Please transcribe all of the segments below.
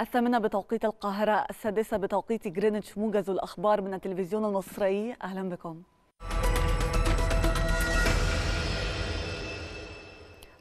الثامنة بتوقيت القاهرة السادسة بتوقيت جرينتش موجز الأخبار من التلفزيون المصري أهلا بكم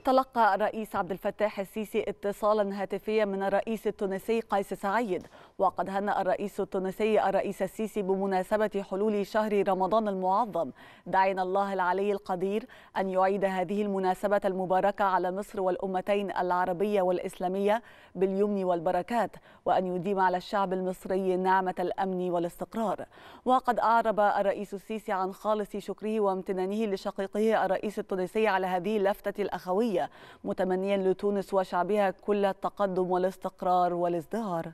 تلقى الرئيس عبد الفتاح السيسي اتصالا هاتفيا من الرئيس التونسي قيس سعيد وقد هنأ الرئيس التونسي الرئيس السيسي بمناسبة حلول شهر رمضان المعظم دعينا الله العلي القدير أن يعيد هذه المناسبة المباركة على مصر والأمتين العربية والإسلامية باليمن والبركات وأن يديم على الشعب المصري نعمة الأمن والاستقرار وقد أعرب الرئيس السيسي عن خالص شكره وامتنانه لشقيقه الرئيس التونسي على هذه اللفتة الأخوية متمنيا لتونس وشعبها كل التقدم والاستقرار والازدهار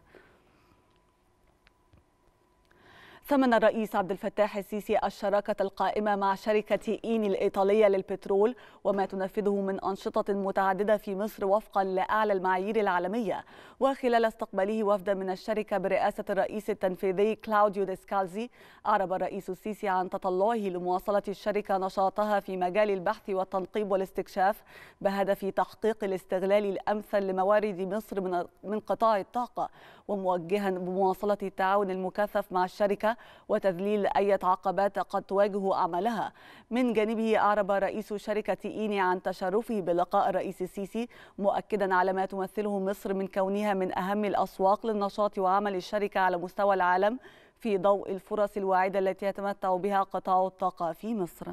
ثمن الرئيس عبد الفتاح السيسي الشراكة القائمة مع شركة إيني الإيطالية للبترول وما تنفذه من أنشطة متعددة في مصر وفقا لأعلى المعايير العالمية وخلال استقباله وفدا من الشركة برئاسة الرئيس التنفيذي كلاوديو ديسكالزي أعرب الرئيس السيسي عن تطلعه لمواصلة الشركة نشاطها في مجال البحث والتنقيب والاستكشاف بهدف تحقيق الاستغلال الأمثل لموارد مصر من قطاع الطاقة وموجها بمواصلة التعاون المكثف مع الشركة وتذليل أي عقبات قد تواجه عملها من جانبه أعرب رئيس شركة إيني عن تشرفه بلقاء الرئيس السيسي مؤكدا على ما تمثله مصر من كونها من أهم الأسواق للنشاط وعمل الشركة على مستوى العالم في ضوء الفرص الواعدة التي يتمتع بها قطاع الطاقة في مصر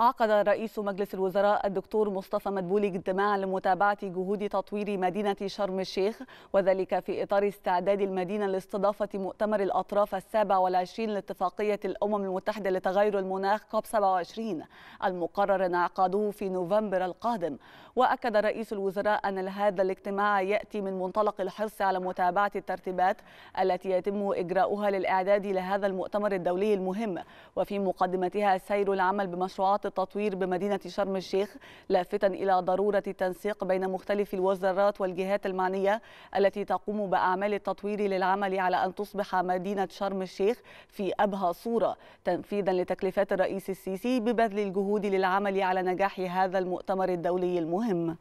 عقد رئيس مجلس الوزراء الدكتور مصطفى مدبولي اجتماع لمتابعة جهود تطوير مدينة شرم الشيخ وذلك في إطار استعداد المدينة لاستضافة مؤتمر الأطراف السابع والعشرين لاتفاقية الأمم المتحدة لتغير المناخ كوب 27 المقرر انعقاده في نوفمبر القادم وأكد رئيس الوزراء أن هذا الاجتماع يأتي من منطلق الحرص على متابعة الترتيبات التي يتم إجراؤها للإعداد لهذا المؤتمر الدولي المهم وفي مقدمتها سير العمل بمشروعات التطوير بمدينة شرم الشيخ لافتا إلى ضرورة التنسيق بين مختلف الوزارات والجهات المعنية التي تقوم بأعمال التطوير للعمل على أن تصبح مدينة شرم الشيخ في أبهى صورة تنفيذا لتكليفات الرئيس السيسي ببذل الجهود للعمل على نجاح هذا المؤتمر الدولي المهم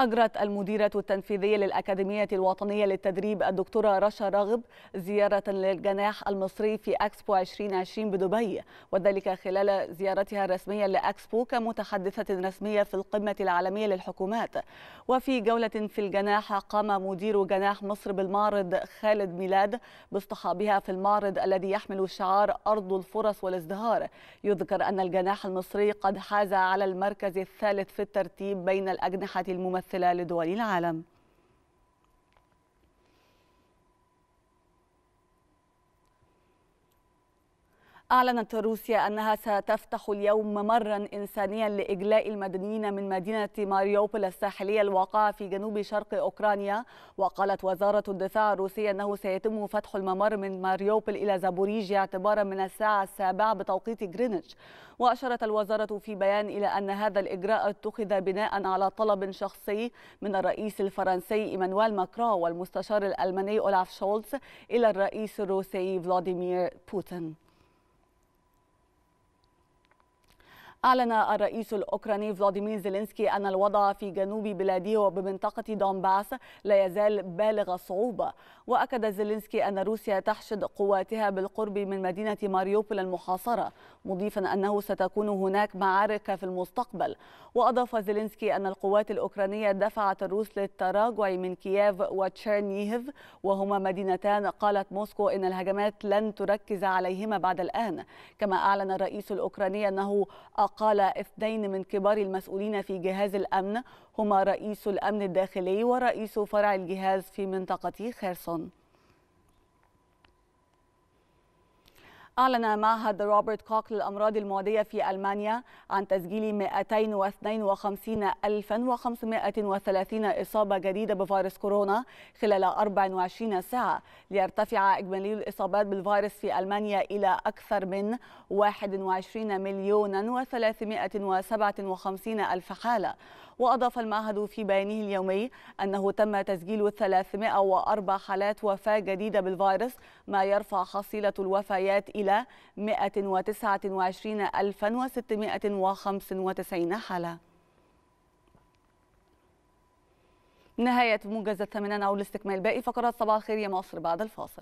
أجرت المديرة التنفيذية للأكاديمية الوطنية للتدريب الدكتورة رشا راغب زيارة للجناح المصري في أكسبو 2020 بدبي وذلك خلال زيارتها الرسمية لأكسبو كمتحدثة رسمية في القمة العالمية للحكومات وفي جولة في الجناح قام مدير جناح مصر بالمعرض خالد ميلاد باصطحابها في المعرض الذي يحمل شعار أرض الفرص والازدهار يذكر أن الجناح المصري قد حاز على المركز الثالث في الترتيب بين الأجنحة الممثلة ممثلة لدول العالم أعلنت روسيا أنها ستفتح اليوم ممرا إنسانيا لإجلاء المدنيين من مدينة ماريوبل الساحلية الواقعة في جنوب شرق أوكرانيا وقالت وزارة الدفاع الروسية أنه سيتم فتح الممر من ماريوبل إلى زابوريجيا اعتبارا من الساعة السابعة بتوقيت جرينتش وأشارت الوزارة في بيان إلى أن هذا الإجراء اتخذ بناء على طلب شخصي من الرئيس الفرنسي إيمانويل ماكرون والمستشار الألماني أولاف شولتز إلى الرئيس الروسي فلاديمير بوتين أعلن الرئيس الأوكراني فلاديمير زيلينسكي أن الوضع في جنوب بلاده وبمنطقة دونباس لا يزال بالغ الصعوبة وأكد زيلينسكي أن روسيا تحشد قواتها بالقرب من مدينة ماريوبول المحاصرة مضيفا أنه ستكون هناك معارك في المستقبل وأضاف زيلينسكي أن القوات الأوكرانية دفعت الروس للتراجع من كييف وتشيرنيهيف وهما مدينتان قالت موسكو إن الهجمات لن تركز عليهما بعد الآن كما أعلن الرئيس الأوكراني أنه قال اثنين من كبار المسؤولين في جهاز الأمن هما رئيس الأمن الداخلي ورئيس فرع الجهاز في منطقة خيرسون أعلن معهد روبرت كوك للأمراض المعدية في ألمانيا عن تسجيل 252530 إصابة جديدة بفيروس كورونا خلال 24 ساعة ليرتفع إجمالي الإصابات بالفيروس في ألمانيا إلى أكثر من 21 مليون و357 ألف حالة وأضاف المعهد في بيانه اليومي أنه تم تسجيل 304 حالات وفاة جديدة بالفيروس ما يرفع حصيلة الوفيات إلى 129695 حالة نهاية موجز الثمانين أو لاستكمال باقي فقرات صباح الخير يا مصر بعد الفاصل